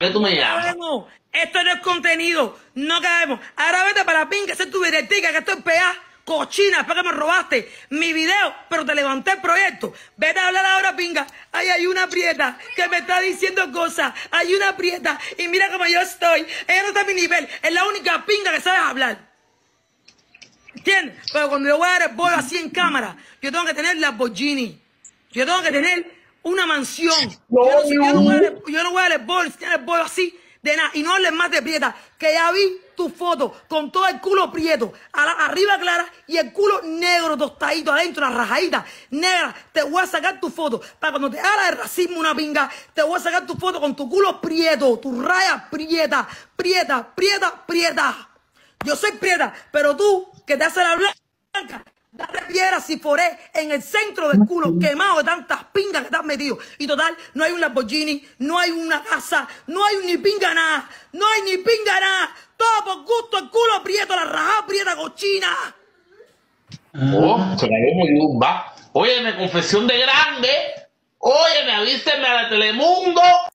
esto no es contenido, no caemos. Ahora vete para la pinga, esa tu directica, que esto es pea cochina, después que me robaste mi video, pero te levanté el proyecto. Vete a hablar ahora, pinga. Ahí hay una prieta que me está diciendo cosas. Hay una prieta, y mira cómo yo estoy. Ella no está a mi nivel, es la única pinga que sabes hablar. ¿Entiendes? Pero cuando yo voy a dar el bolo así en cámara, yo tengo que tener la bollini. Yo tengo que tener una mansión. yo, no, voy a, yo no así de nada. Y no hables más de prieta, que ya vi tu foto con todo el culo prieto, arriba clara y el culo negro tostadito adentro, una rajadita, negra, Te voy a sacar tu foto para cuando te haga el racismo una pinga, te voy a sacar tu foto con tu culo prieto, tu raya prieta, prieta, prieta, prieta. Yo soy prieta, pero tú que te haces la blanca, si foré en el centro del culo, quemado de tantas pingas que estás metido. Y total, no hay un Lamborghini, no hay una casa, no hay ni pinga nada, no hay ni pinga nada. Todo por gusto, el culo aprieto, la rajada aprieta cochina. Oh, me la confesión de grande. oye, me avísenme a la Telemundo